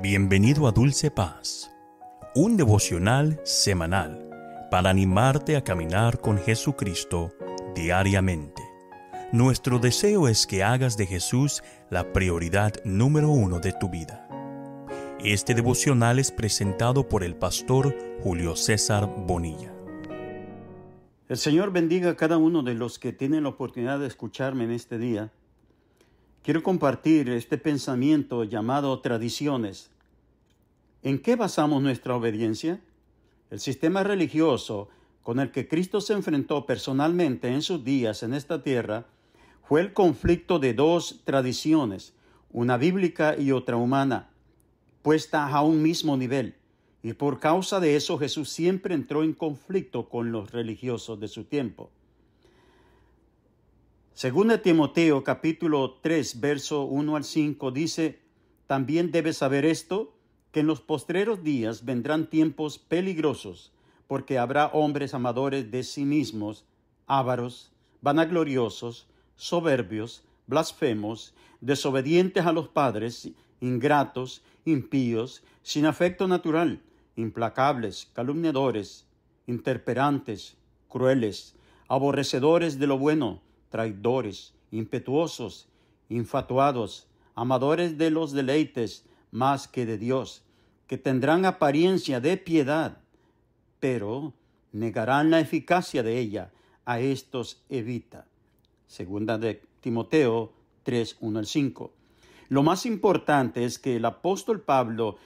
Bienvenido a Dulce Paz, un devocional semanal para animarte a caminar con Jesucristo diariamente. Nuestro deseo es que hagas de Jesús la prioridad número uno de tu vida. Este devocional es presentado por el pastor Julio César Bonilla. El Señor bendiga a cada uno de los que tienen la oportunidad de escucharme en este día Quiero compartir este pensamiento llamado tradiciones. ¿En qué basamos nuestra obediencia? El sistema religioso con el que Cristo se enfrentó personalmente en sus días en esta tierra fue el conflicto de dos tradiciones, una bíblica y otra humana, puestas a un mismo nivel. Y por causa de eso Jesús siempre entró en conflicto con los religiosos de su tiempo. Según Timoteo capítulo 3 verso 1 al 5 dice, también debes saber esto, que en los postreros días vendrán tiempos peligrosos, porque habrá hombres amadores de sí mismos, ávaros, vanagloriosos, soberbios, blasfemos, desobedientes a los padres, ingratos, impíos, sin afecto natural, implacables, calumniadores, interperantes, crueles, aborrecedores de lo bueno, traidores, impetuosos, infatuados, amadores de los deleites más que de Dios, que tendrán apariencia de piedad, pero negarán la eficacia de ella. A estos evita. Segunda de Timoteo 3, 1 al 5. Lo más importante es que el apóstol Pablo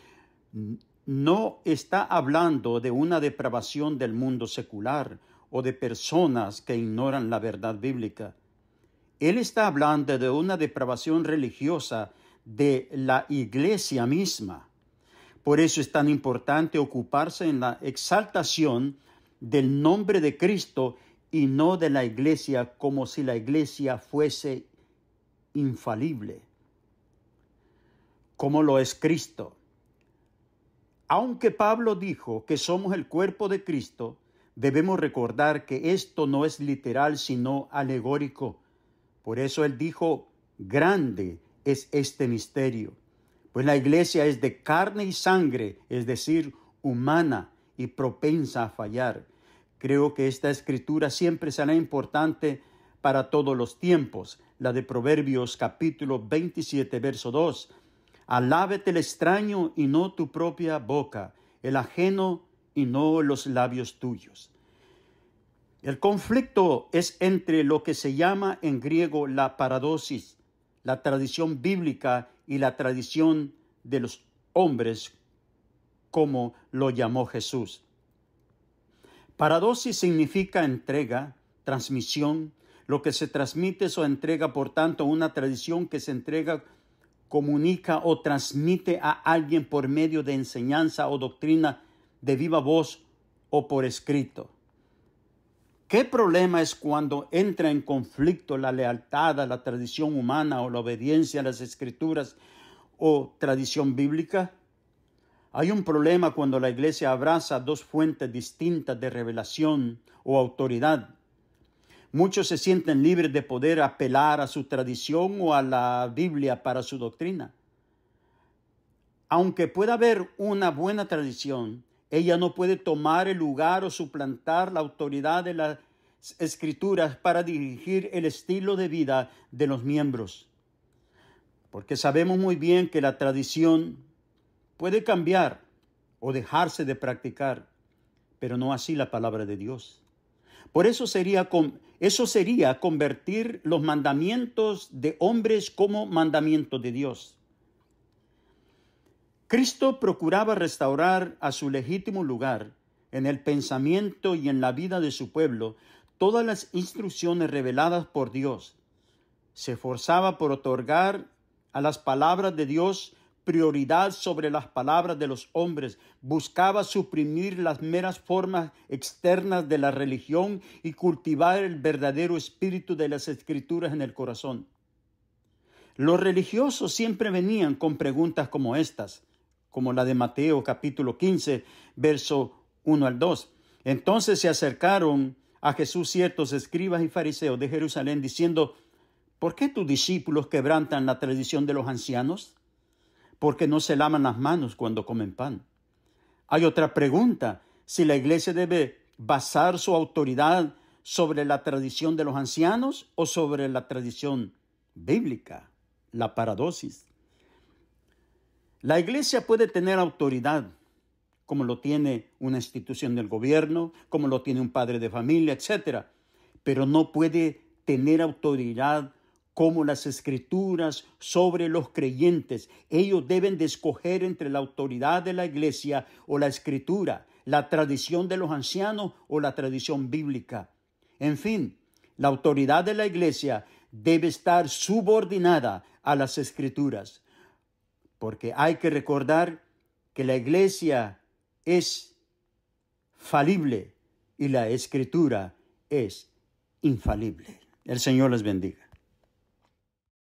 no está hablando de una depravación del mundo secular o de personas que ignoran la verdad bíblica. Él está hablando de una depravación religiosa de la iglesia misma. Por eso es tan importante ocuparse en la exaltación del nombre de Cristo y no de la iglesia como si la iglesia fuese infalible, como lo es Cristo. Aunque Pablo dijo que somos el cuerpo de Cristo, Debemos recordar que esto no es literal sino alegórico. Por eso él dijo, grande es este misterio. Pues la iglesia es de carne y sangre, es decir, humana y propensa a fallar. Creo que esta escritura siempre será importante para todos los tiempos, la de Proverbios capítulo 27, verso 2. Alábete el extraño y no tu propia boca, el ajeno y no los labios tuyos. El conflicto es entre lo que se llama en griego la paradosis, la tradición bíblica y la tradición de los hombres, como lo llamó Jesús. Paradosis significa entrega, transmisión, lo que se transmite o entrega, por tanto, una tradición que se entrega, comunica o transmite a alguien por medio de enseñanza o doctrina de viva voz o por escrito. ¿Qué problema es cuando entra en conflicto la lealtad a la tradición humana o la obediencia a las escrituras o tradición bíblica? Hay un problema cuando la iglesia abraza dos fuentes distintas de revelación o autoridad. Muchos se sienten libres de poder apelar a su tradición o a la Biblia para su doctrina. Aunque pueda haber una buena tradición, ella no puede tomar el lugar o suplantar la autoridad de las escrituras para dirigir el estilo de vida de los miembros. Porque sabemos muy bien que la tradición puede cambiar o dejarse de practicar, pero no así la palabra de Dios. Por eso sería, eso sería convertir los mandamientos de hombres como mandamientos de Dios. Cristo procuraba restaurar a su legítimo lugar en el pensamiento y en la vida de su pueblo todas las instrucciones reveladas por Dios. Se esforzaba por otorgar a las palabras de Dios prioridad sobre las palabras de los hombres, buscaba suprimir las meras formas externas de la religión y cultivar el verdadero espíritu de las escrituras en el corazón. Los religiosos siempre venían con preguntas como estas como la de Mateo capítulo 15, verso 1 al 2. Entonces se acercaron a Jesús ciertos escribas y fariseos de Jerusalén diciendo, ¿por qué tus discípulos quebrantan la tradición de los ancianos? Porque no se laman las manos cuando comen pan. Hay otra pregunta, si la iglesia debe basar su autoridad sobre la tradición de los ancianos o sobre la tradición bíblica, la paradosis. La iglesia puede tener autoridad, como lo tiene una institución del gobierno, como lo tiene un padre de familia, etc. Pero no puede tener autoridad como las escrituras sobre los creyentes. Ellos deben de escoger entre la autoridad de la iglesia o la escritura, la tradición de los ancianos o la tradición bíblica. En fin, la autoridad de la iglesia debe estar subordinada a las escrituras porque hay que recordar que la iglesia es falible y la escritura es infalible. El Señor les bendiga.